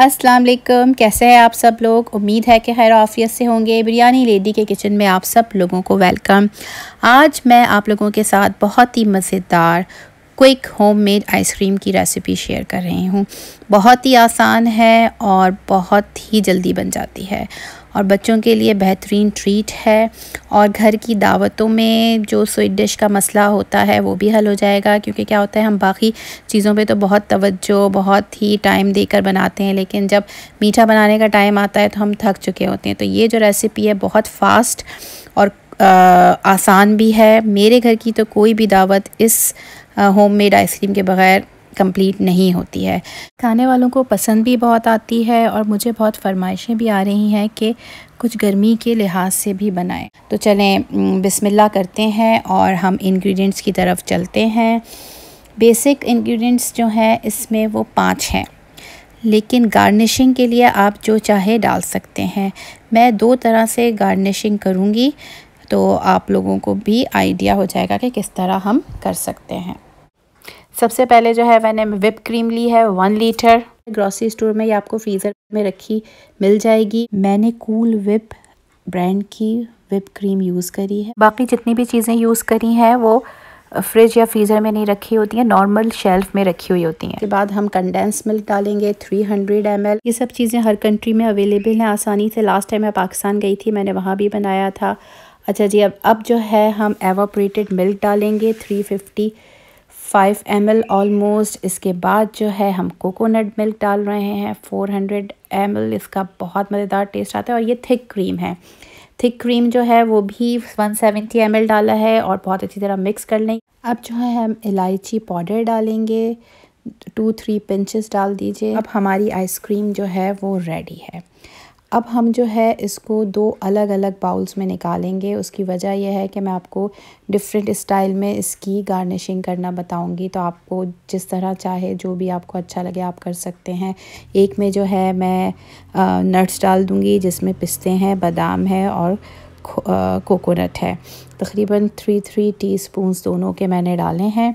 अस्सलाम वालेकुम कैसे हैं आप सब लोग उम्मीद है कि खैर आफियत से होंगे बिरयानी लेडी के किचन में आप सब लोगों को वेलकम आज मैं आप लोगों के साथ बहुत ही मज़ेदार क्विक होममेड आइसक्रीम की रेसिपी शेयर कर रही हूँ बहुत ही आसान है और बहुत ही जल्दी बन जाती है और बच्चों के लिए बेहतरीन ट्रीट है और घर की दावतों में जो स्वीट डिश का मसला होता है वो भी हल हो जाएगा क्योंकि क्या होता है हम बाकी चीज़ों पे तो बहुत तवज्जो बहुत ही टाइम देकर बनाते हैं लेकिन जब मीठा बनाने का टाइम आता है तो हम थक चुके होते हैं तो ये जो रेसिपी है बहुत फ़ास्ट और आ, आसान भी है मेरे घर की तो कोई भी दावत इस होममेड आइसक्रीम के बगैर कंप्लीट नहीं होती है खाने वालों को पसंद भी बहुत आती है और मुझे बहुत फरमाइशें भी आ रही हैं कि कुछ गर्मी के लिहाज से भी बनाएं तो चलें बिस्मिल्लाह करते हैं और हम इंग्रेडिएंट्स की तरफ चलते हैं बेसिक इंग्रेडिएंट्स जो हैं इसमें वो पाँच हैं लेकिन गार्निशिंग के लिए आप जो चाहे डाल सकते हैं मैं दो तरह से गार्निशिंग करूँगी तो आप लोगों को भी आइडिया हो जाएगा कि किस तरह हम कर सकते हैं सबसे पहले जो है मैंने विप क्रीम ली है वन लीटर ग्रॉसरी स्टोर में या आपको फ्रीज़र में रखी मिल जाएगी मैंने कूल विप ब्रांड की विप क्रीम यूज़ करी है बाकी जितनी भी चीज़ें यूज़ करी हैं वो फ्रिज या फ्रीज़र में नहीं रखी होती हैं नॉर्मल शेल्फ में रखी हुई होती हैं इसके बाद हम कंडेंस मिल्क डालेंगे 300 हंड्रेड ये सब चीज़ें हर कंट्री में अवेलेबल हैं आसानी से लास्ट टाइम मैं पाकिस्तान गई थी मैंने वहाँ भी बनाया था अच्छा जी अब अब जो है हम एवोप्रेटेड मिल्क डालेंगे three fifty five M L almost इसके बाद जो है हम कोकोनट मिल्क डाल रहे हैं फोर हंड्रेड एम एल इसका बहुत मज़ेदार टेस्ट आता है और ये थिक क्रीम है थिक क्रीम जो है वो भी वन सेवेंटी एम एल डाला है और बहुत अच्छी तरह मिक्स कर लेंगे अब जो है हम इलायची पाउडर डालेंगे टू थ्री पिंचेस डाल दीजिए अब हमारी आइसक्रीम जो है वो रेडी है अब हम जो है इसको दो अलग अलग बाउल्स में निकालेंगे उसकी वजह यह है कि मैं आपको डिफरेंट स्टाइल में इसकी गार्निशिंग करना बताऊंगी तो आपको जिस तरह चाहे जो भी आपको अच्छा लगे आप कर सकते हैं एक में जो है मैं नट्स डाल दूँगी जिसमें पिस्ते हैं बादाम है और कोकोनट है तकरीबन थ्री थ्री टी दोनों के मैंने डाले हैं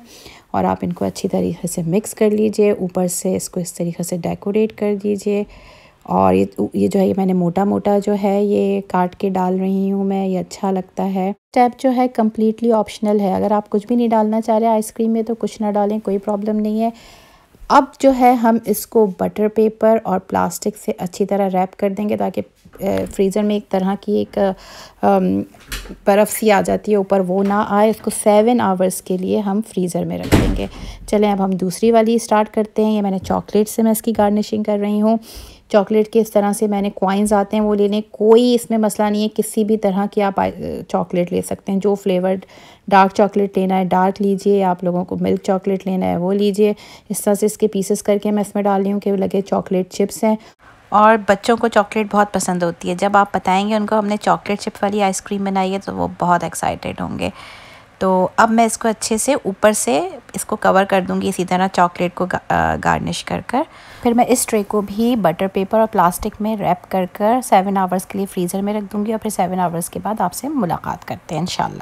और आप इनको अच्छी तरीके से मिक्स कर लीजिए ऊपर से इसको इस तरीके से डेकोरेट कर दीजिए और ये तो, ये जो है ये मैंने मोटा मोटा जो है ये काट के डाल रही हूँ मैं ये अच्छा लगता है स्टेप जो है कम्प्लीटली ऑप्शनल है अगर आप कुछ भी नहीं डालना चाह रहे आइसक्रीम में तो कुछ ना डालें कोई प्रॉब्लम नहीं है अब जो है हम इसको बटर पेपर और प्लास्टिक से अच्छी तरह रैप कर देंगे ताकि फ्रीज़र में एक तरह की एक बर्फ़ सी आ जाती है ऊपर वो ना आए इसको सेवन आवर्स के लिए हम फ्रीज़र में रख देंगे चलें अब हम दूसरी वाली स्टार्ट करते हैं ये मैंने चॉकलेट से मैं इसकी गार्निशिंग कर रही हूँ चॉकलेट के इस तरह से मैंने कॉइन्स आते हैं वो लेने कोई इसमें मसला नहीं है किसी भी तरह की आप चॉकलेट ले सकते हैं जो फ्लेवर्ड डार्क चॉकलेट लेना है डार्क लीजिए आप लोगों को मिल्क चॉकलेट लेना है वो लीजिए इस तरह से इसके पीसेस करके मैं इसमें डाल रही हूँ कि लगे चॉकलेट चिप्स हैं और बच्चों को चॉकलेट बहुत पसंद होती है जब आप बताएंगे उनको हमने चॉकलेट चिप वाली आइसक्रीम बनाई है तो वो बहुत एक्साइटेड होंगे तो अब मैं इसको अच्छे से ऊपर से इसको कवर कर दूंगी इसी तरह चॉकलेट को गार्निश कर कर फिर मैं इस ट्रे को भी बटर पेपर और प्लास्टिक में रैप कर कर सेवन आवर्स के लिए फ्रीज़र में रख दूंगी और फिर सेवन आवर्स के बाद आपसे मुलाकात करते हैं इन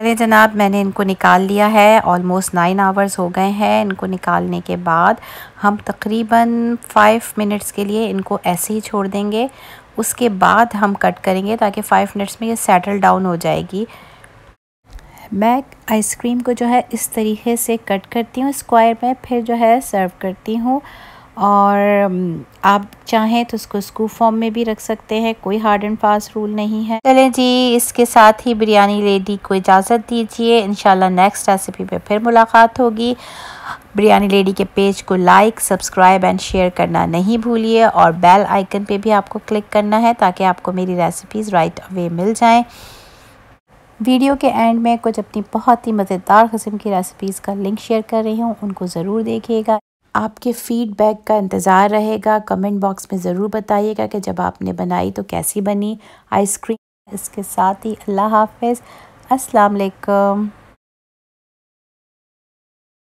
अरे जनाब मैंने इनको निकाल लिया है ऑलमोस्ट नाइन आवर्स हो गए हैं इनको निकालने के बाद हम तकरीबन फ़ाइव मिनट्स के लिए इनको ऐसे ही छोड़ देंगे उसके बाद हम कट करेंगे ताकि फ़ाइव मिनट्स में ये सेटल डाउन हो जाएगी मैं आइसक्रीम को जो है इस तरीके से कट करती हूँ स्क्वायर में फिर जो है सर्व करती हूँ और आप चाहें तो उसको स्कूप फॉर्म में भी रख सकते हैं कोई हार्ड एंड फास्ट रूल नहीं है चलें जी इसके साथ ही बिरयानी लेडी को इजाज़त दीजिए इन नेक्स्ट रेसिपी पे फिर मुलाकात होगी बिरयानी लेडी के पेज को लाइक सब्सक्राइब एंड शेयर करना नहीं भूलिए और बेल आइकन पे भी आपको क्लिक करना है ताकि आपको मेरी रेसिपीज़ राइट अवे मिल जाएँ वीडियो के एंड में कुछ अपनी बहुत ही मज़ेदार कस्म की रेसिपीज़ का लिंक शेयर कर रही हूँ उनको ज़रूर देखिएगा आपके फ़ीडबैक का इंतज़ार रहेगा कमेंट बॉक्स में ज़रूर बताइएगा कि जब आपने बनाई तो कैसी बनी आइसक्रीम इसके साथ ही अल्लाह हाफिज़ अस्सलाम वालेकुम